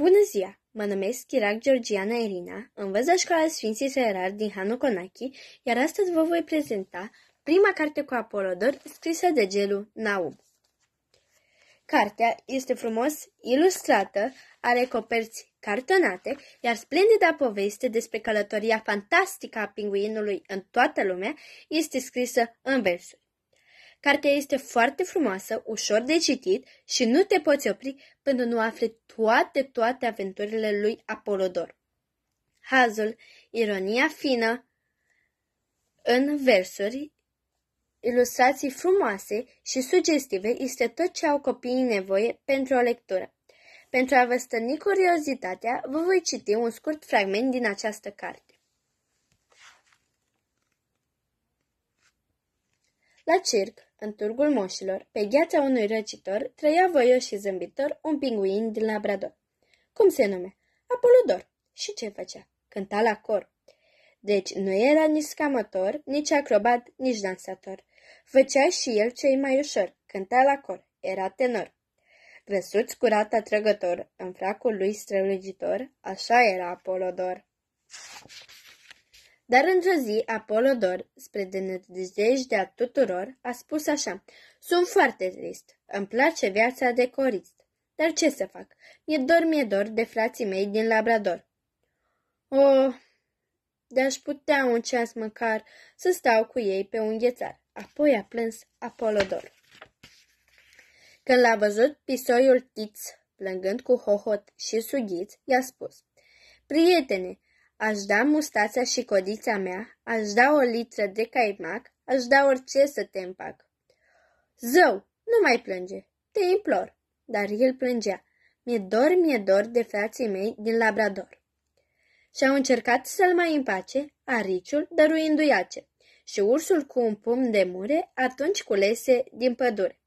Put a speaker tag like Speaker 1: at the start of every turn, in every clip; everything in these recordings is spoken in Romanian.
Speaker 1: Bună ziua! Mă numesc Chirac Georgiana Irina, învăț la școala Sfinții Serar din Hanukonaki, iar astăzi vă voi prezenta prima carte cu Apolodor scrisă de gelu Naub. Cartea este frumos ilustrată, are coperți cartonate, iar splendida poveste despre călătoria fantastică a pinguinului în toată lumea este scrisă în versuri. Cartea este foarte frumoasă, ușor de citit și nu te poți opri până nu afli toate, toate aventurile lui Apolodor. Hazul, ironia fină, în versuri, ilustrații frumoase și sugestive este tot ce au copiii nevoie pentru o lectură. Pentru a vă stăni curiozitatea, vă voi citi un scurt fragment din această carte. La circ, în turgul moșilor, pe gheața unui răcitor, trăia voios și zâmbitor un pinguin din Labrador. Cum se nume? Apolodor. Și ce făcea? Cânta la cor. Deci nu era nici scamător, nici acrobat, nici dansator. Făcea și el cei mai ușor, cânta la cor, era tenor. Grăsuț curat atrăgător, în fracul lui strălucitor, așa era Apolodor. Dar într-o zi, Apolodor, spre denădejdea tuturor, a spus așa, Sunt foarte trist, îmi place viața de corist, dar ce să fac? Mi-e dor, mi-e dor de frații mei din Labrador. O, oh, de-aș putea un ceas măcar să stau cu ei pe un ghețar. Apoi a plâns Apolodor. Când l-a văzut pisoiul Tiț, plângând cu hohot și sughiț, i-a spus, Prietene, Aș da mustața și codița mea, aș da o litră de caimac, aș da orice să te împac. Zău, nu mai plânge, te implor. Dar el plângea. Mi-e dor, mi-e dor de frații mei din Labrador. Și-au încercat să-l mai împace, ariciul dăruindu-i ace. Și ursul cu un pumn de mure atunci culese din pădure.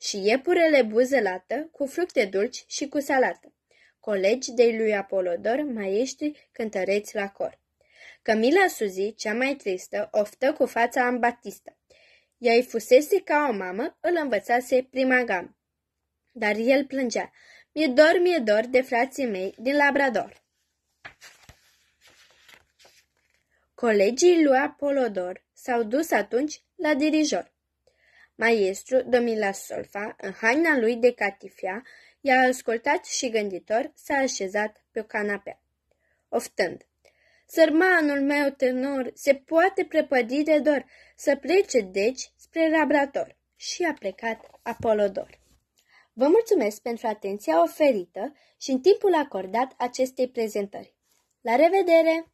Speaker 1: Și iepurele buzălată cu fructe dulci și cu salată colegi de lui Apolodor, maieștri, cântăreți la cor. Camila Suzi, cea mai tristă, oftă cu fața în batistă. Ea îi fusese ca o mamă, îl învățase prima gamă. Dar el plângea. Mi-e dor, mi-e dor de frații mei din Labrador. Colegii lui Apolodor s-au dus atunci la dirijor. Maestru Domila Solfa, în haina lui de catifia I-a ascultat și gânditor s-a așezat pe o canapea, oftând. Sărmanul meu tenor se poate prepădi de dor, să plece deci spre laborator. Și a plecat Apolodor. Vă mulțumesc pentru atenția oferită și în timpul acordat acestei prezentări. La revedere!